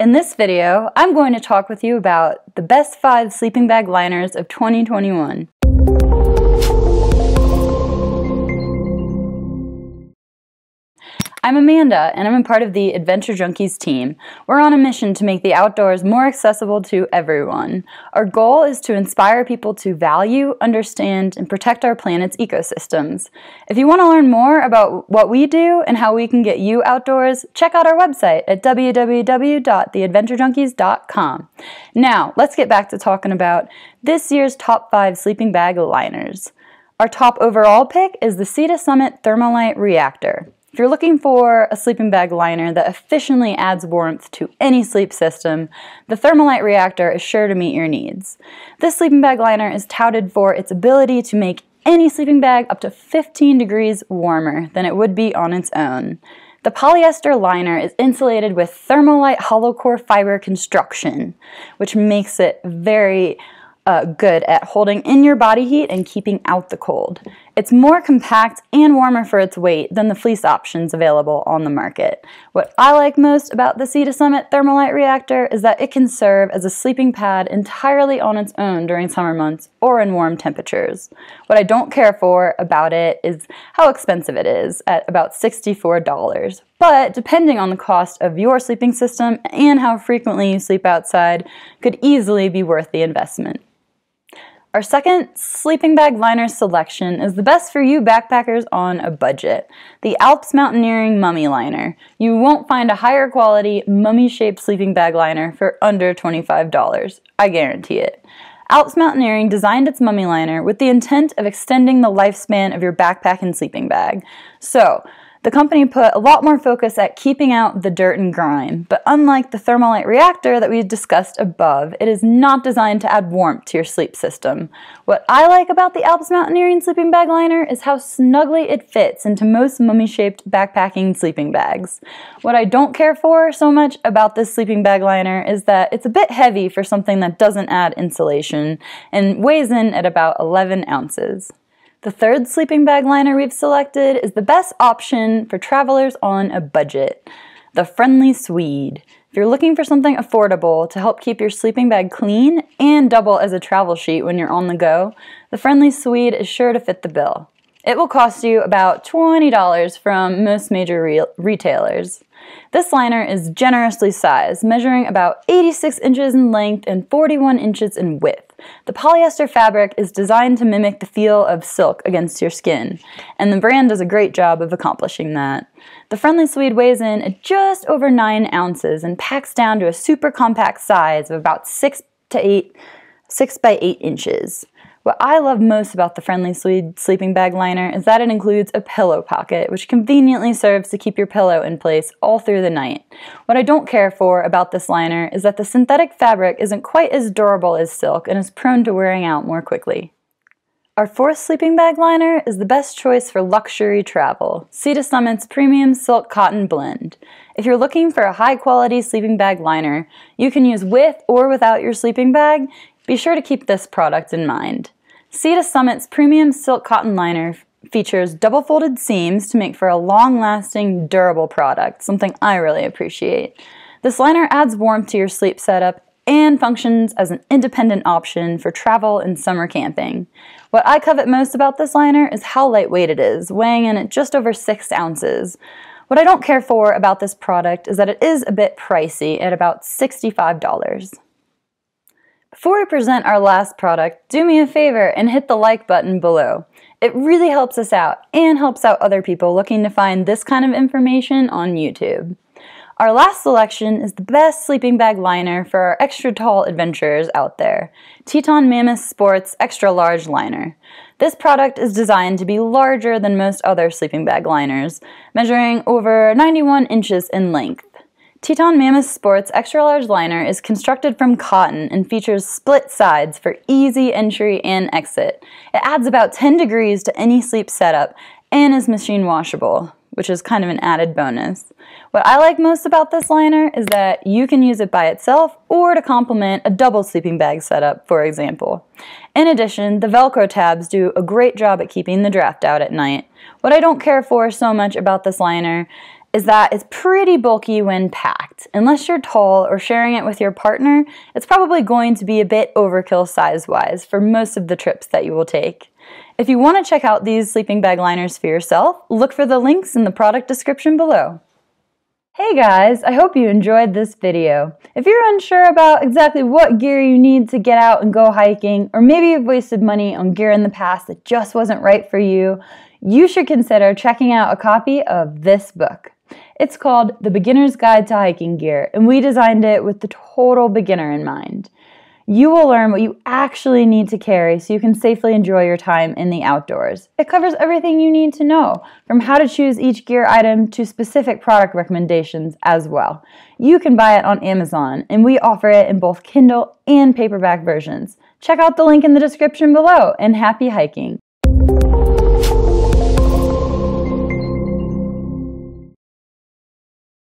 In this video, I'm going to talk with you about the best 5 sleeping bag liners of 2021. I'm Amanda, and I'm a part of the Adventure Junkies team. We're on a mission to make the outdoors more accessible to everyone. Our goal is to inspire people to value, understand, and protect our planet's ecosystems. If you want to learn more about what we do and how we can get you outdoors, check out our website at www.theadventurejunkies.com. Now, let's get back to talking about this year's top five sleeping bag liners. Our top overall pick is the CETA Summit Thermalite Reactor. If you're looking for a sleeping bag liner that efficiently adds warmth to any sleep system, the Thermalite Reactor is sure to meet your needs. This sleeping bag liner is touted for its ability to make any sleeping bag up to 15 degrees warmer than it would be on its own. The polyester liner is insulated with Thermalite hollow core fiber construction, which makes it very uh, good at holding in your body heat and keeping out the cold. It's more compact and warmer for its weight than the fleece options available on the market. What I like most about the Sea to Summit Thermalite reactor is that it can serve as a sleeping pad entirely on its own during summer months or in warm temperatures. What I don't care for about it is how expensive it is at about $64. But depending on the cost of your sleeping system and how frequently you sleep outside, could easily be worth the investment. Our second sleeping bag liner selection is the best for you backpackers on a budget, the Alps Mountaineering Mummy Liner. You won't find a higher quality mummy-shaped sleeping bag liner for under $25. I guarantee it. Alps Mountaineering designed its mummy liner with the intent of extending the lifespan of your backpack and sleeping bag. So, the company put a lot more focus at keeping out the dirt and grime, but unlike the Thermalite reactor that we discussed above, it is not designed to add warmth to your sleep system. What I like about the Alps Mountaineering sleeping bag liner is how snugly it fits into most mummy-shaped backpacking sleeping bags. What I don't care for so much about this sleeping bag liner is that it's a bit heavy for something that doesn't add insulation and weighs in at about 11 ounces. The third sleeping bag liner we've selected is the best option for travelers on a budget, the Friendly Swede. If you're looking for something affordable to help keep your sleeping bag clean and double as a travel sheet when you're on the go, the Friendly Swede is sure to fit the bill. It will cost you about $20 from most major re retailers. This liner is generously sized, measuring about 86 inches in length and 41 inches in width. The polyester fabric is designed to mimic the feel of silk against your skin, and the brand does a great job of accomplishing that. The Friendly Swede weighs in at just over 9 ounces and packs down to a super compact size of about 6 to 8, 6 by 8 inches. What I love most about the Friendly Swede sleeping bag liner is that it includes a pillow pocket, which conveniently serves to keep your pillow in place all through the night. What I don't care for about this liner is that the synthetic fabric isn't quite as durable as silk and is prone to wearing out more quickly. Our fourth sleeping bag liner is the best choice for luxury travel, Sea to Summit's Premium Silk Cotton Blend. If you're looking for a high quality sleeping bag liner you can use with or without your sleeping bag, be sure to keep this product in mind. Sea Summit's premium silk cotton liner features double folded seams to make for a long lasting, durable product, something I really appreciate. This liner adds warmth to your sleep setup and functions as an independent option for travel and summer camping. What I covet most about this liner is how lightweight it is, weighing in at just over six ounces. What I don't care for about this product is that it is a bit pricey at about $65. Before we present our last product, do me a favor and hit the like button below. It really helps us out and helps out other people looking to find this kind of information on YouTube. Our last selection is the best sleeping bag liner for our extra tall adventurers out there, Teton Mammoth Sports Extra Large Liner. This product is designed to be larger than most other sleeping bag liners, measuring over 91 inches in length. Teton Mammoth Sports extra large liner is constructed from cotton and features split sides for easy entry and exit. It adds about 10 degrees to any sleep setup and is machine washable, which is kind of an added bonus. What I like most about this liner is that you can use it by itself or to complement a double sleeping bag setup, for example. In addition, the Velcro tabs do a great job at keeping the draft out at night. What I don't care for so much about this liner is that it's pretty bulky when packed. Unless you're tall or sharing it with your partner, it's probably going to be a bit overkill size-wise for most of the trips that you will take. If you want to check out these sleeping bag liners for yourself, look for the links in the product description below. Hey guys, I hope you enjoyed this video. If you're unsure about exactly what gear you need to get out and go hiking, or maybe you've wasted money on gear in the past that just wasn't right for you, you should consider checking out a copy of this book. It's called The Beginner's Guide to Hiking Gear, and we designed it with the total beginner in mind. You will learn what you actually need to carry so you can safely enjoy your time in the outdoors. It covers everything you need to know, from how to choose each gear item to specific product recommendations as well. You can buy it on Amazon, and we offer it in both Kindle and paperback versions. Check out the link in the description below, and happy hiking!